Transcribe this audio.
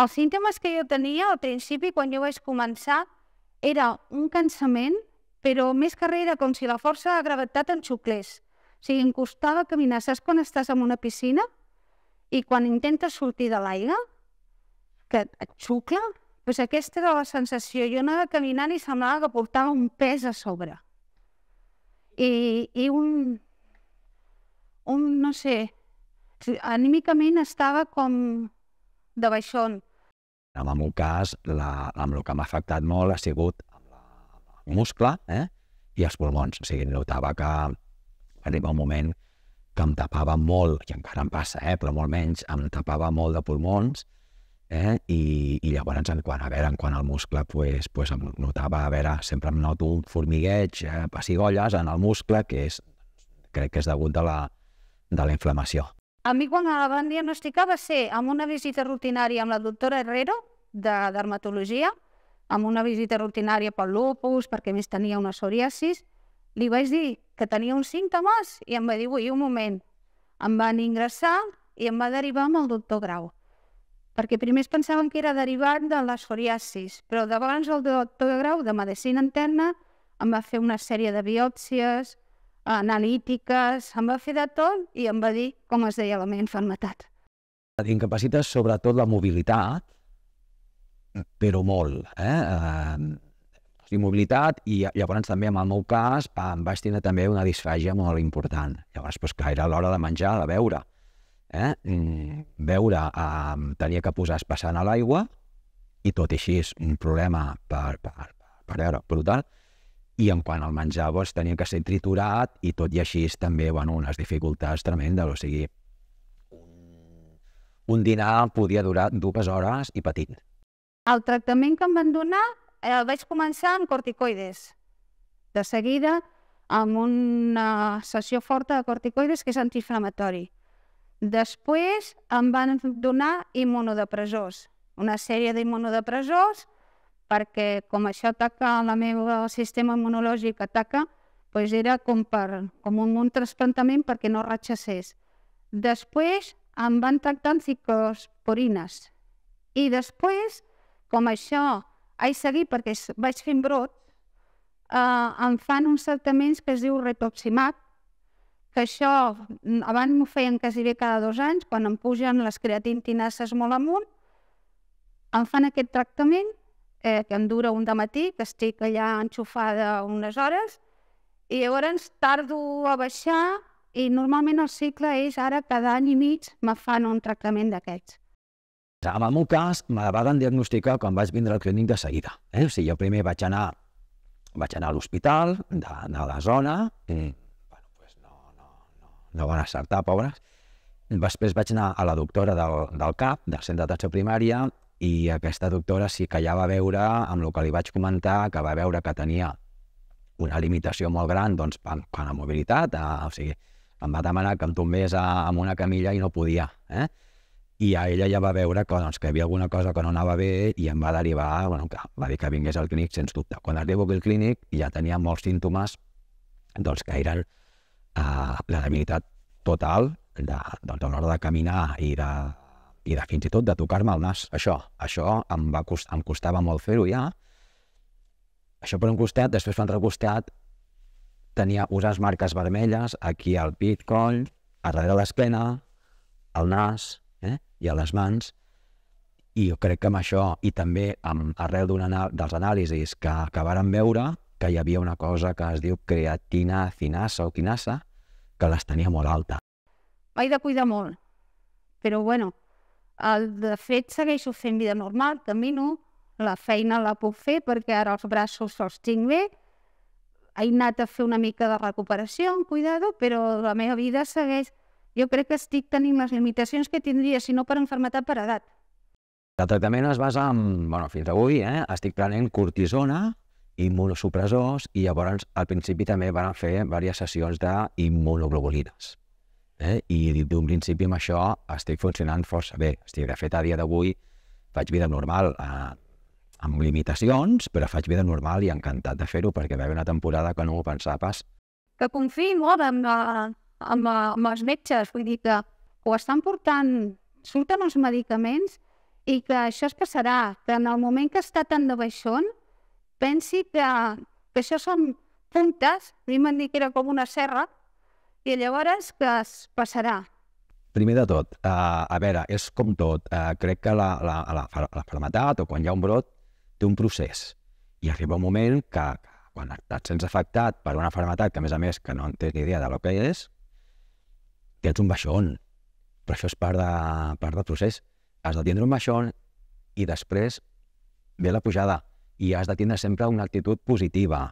Els símptomes que jo tenia al principi, quan jo vaig començar, era un cansament, però més que res era com si la força de gravetat em xuclés. O sigui, em costava caminar. Saps quan estàs en una piscina i quan intentes sortir de l'aigua, que et xucla? Doncs pues aquesta era la sensació. Jo anava caminant i semblava que portava un pes a sobre. I, i un, un, no sé, anímicament estava com de baixón. En el meu cas, la, amb el que m'ha afectat molt ha sigut el muscle eh? i els pulmons. O sigui, notava que arriba un moment que em tapava molt, i encara em passa, eh? però molt menys, em tapava molt de pulmons, eh? I, i llavors en quant, a veure, en quant al muscle, pues, pues em notava, a veure, sempre em noto un formigueig, eh? pessigolles en el muscle, que és, crec que és degut de la, de la inflamació. A mi quan la van diagnosticar va ser amb una visita rutinària amb la doctora Herrero, de dermatologia, amb una visita rutinària pel lupus, perquè més tenia una psoriasis, li vaig dir que tenia uns símptomes i em va dir, ui, un moment. Em van ingressar i em va derivar amb el doctor Grau. Perquè primer pensaven que era derivat de la psoriasis, però d'abans el doctor Grau, de Medicina Interna, em va fer una sèrie de biòpsies, analítiques, em va fer de tot i em va dir com es deia la meva infermetat. Et sobretot la mobilitat, però molt. Eh? Uh, mobilitat i llavors també en el meu cas em vaig tindre també una disfàgia molt important. Llavors, doncs, clar, era l'hora de menjar, de beure. Eh? Beure, eh, tenia que posar espessant a l'aigua i tot i així és un problema per, per, per, per veure, brutal i en quant al menjar, doncs, tenia que ser triturat i tot i així també, bueno, unes dificultats tremendes, o sigui, un, un dinar podia durar dues hores i petit. El tractament que em van donar eh, el vaig començar amb corticoides. De seguida, amb una sessió forta de corticoides, que és antiinflamatori. Després em van donar immunodepressors, una sèrie d'immunodepressors perquè com això ataca el meu sistema immunològic, ataca, doncs era com, per, com un, un trasplantament perquè no ratxacés. Després em van tractar amb ciclosporines. I després, com això vaig seguir perquè vaig fent brot, eh, em fan uns tractaments que es diu retoximat, que això mm, abans m'ho feien quasi bé cada dos anys, quan em pugen les creatintinasses molt amunt, em fan aquest tractament eh, que em dura un de matí, que estic allà enxufada unes hores, i llavors tardo a baixar i normalment el cicle és ara cada any i mig me fan un tractament d'aquests. En el meu cas, me la van diagnosticar quan vaig vindre al clínic de seguida. Eh? O sigui, jo primer vaig anar, vaig anar a l'hospital de, de la zona, i, bueno, pues no, no, no, no van acertar, pobres. Després vaig anar a la doctora del, del CAP, del Centre d'Atenció Primària, i aquesta doctora sí que ja va veure, amb el que li vaig comentar, que va veure que tenia una limitació molt gran doncs, per, per la mobilitat, eh, o sigui, em va demanar que em tombés amb una camilla i no podia. Eh? I a ella ja va veure que, doncs, que hi havia alguna cosa que no anava bé i em va derivar, bueno, que va dir que vingués al clínic, sens dubte. Quan arribo al clínic ja tenia molts símptomes doncs, que eren eh, la debilitat total de, doncs, a l'hora de caminar i de, i de fins i tot de tocar-me el nas. Això, això em, va cost, em costava molt fer-ho ja. Això per un costat, després per un altre costat tenia unes marques vermelles aquí al pit, coll, a darrere l'esplena, al nas eh? i a les mans. I jo crec que amb això, i també amb, arrel anà dels anàlisis que, acabaran veure, que hi havia una cosa que es diu creatina cinassa o quinasa, que les tenia molt alta. Vaig de cuidar molt, però bueno, el, de fet, segueixo fent vida normal, camino, la feina la puc fer perquè ara els braços els tinc bé, he anat a fer una mica de recuperació, un cuidado, però la meva vida segueix... Jo crec que estic tenint les limitacions que tindria, si no per enfermetat, per edat. El tractament es basa en... bueno, fins avui, eh? estic prenent cortisona, immunosupressors, i llavors al principi també van fer diverses sessions d'immunoglobulines. Eh? I d'un principi amb això estic funcionant força bé. Estic, de fet, a dia d'avui faig vida normal eh, amb limitacions, però faig vida normal i encantat de fer-ho perquè va haver una temporada que no ho pensava pas. Que confiï molt amb, eh, amb, eh, amb els metges, vull dir que ho estan portant, surten els medicaments i que això es passarà, que en el moment que està tan de baixón, pensi que, que això són puntes, a mi m'han dit que era com una serra, i llavors, què es passarà? Primer de tot, eh, a veure, és com tot. Eh, crec que la, la, la, la o quan hi ha un brot té un procés. I arriba un moment que, quan et sents afectat per una fermetat que, a més a més, que no en tens ni idea de lo que és, que un baixón. Però això és part, de, part del procés. Has de tindre un baixón i després ve la pujada. I has de tindre sempre una actitud positiva,